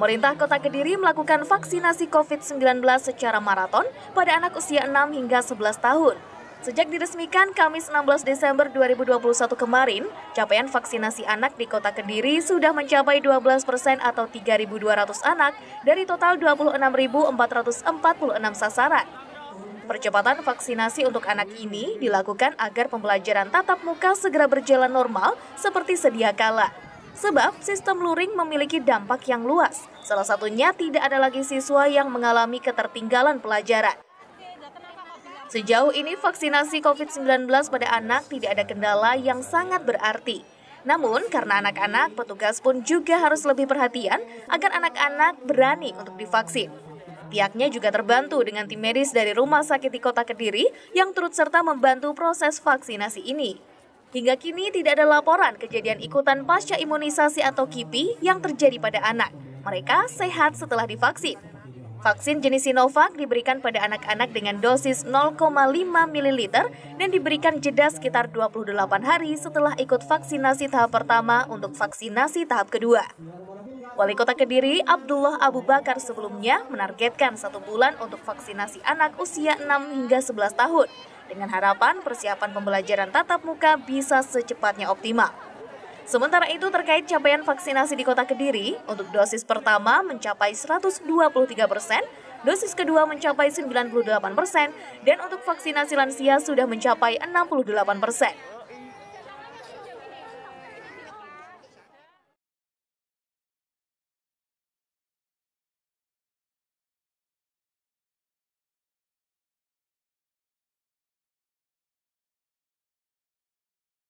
Pemerintah Kota Kediri melakukan vaksinasi COVID-19 secara maraton pada anak usia 6 hingga 11 tahun. Sejak diresmikan Kamis 16 Desember 2021 kemarin, capaian vaksinasi anak di Kota Kediri sudah mencapai 12 persen atau 3.200 anak dari total 26.446 sasaran. Percepatan vaksinasi untuk anak ini dilakukan agar pembelajaran tatap muka segera berjalan normal seperti sedia kala. Sebab sistem luring memiliki dampak yang luas. Salah satunya tidak ada lagi siswa yang mengalami ketertinggalan pelajaran. Sejauh ini vaksinasi COVID-19 pada anak tidak ada kendala yang sangat berarti. Namun, karena anak-anak, petugas pun juga harus lebih perhatian agar anak-anak berani untuk divaksin. Pihaknya juga terbantu dengan tim medis dari Rumah Sakit di Kota Kediri yang turut serta membantu proses vaksinasi ini. Hingga kini tidak ada laporan kejadian ikutan pasca imunisasi atau KIPI yang terjadi pada anak. Mereka sehat setelah divaksin. Vaksin jenis Sinovac diberikan pada anak-anak dengan dosis 0,5 ml dan diberikan jeda sekitar 28 hari setelah ikut vaksinasi tahap pertama untuk vaksinasi tahap kedua. Wali Kota Kediri Abdullah Abu Bakar sebelumnya menargetkan satu bulan untuk vaksinasi anak usia 6 hingga 11 tahun dengan harapan persiapan pembelajaran tatap muka bisa secepatnya optimal. Sementara itu terkait capaian vaksinasi di Kota Kediri, untuk dosis pertama mencapai 123 persen, dosis kedua mencapai 98 persen, dan untuk vaksinasi lansia sudah mencapai 68 persen.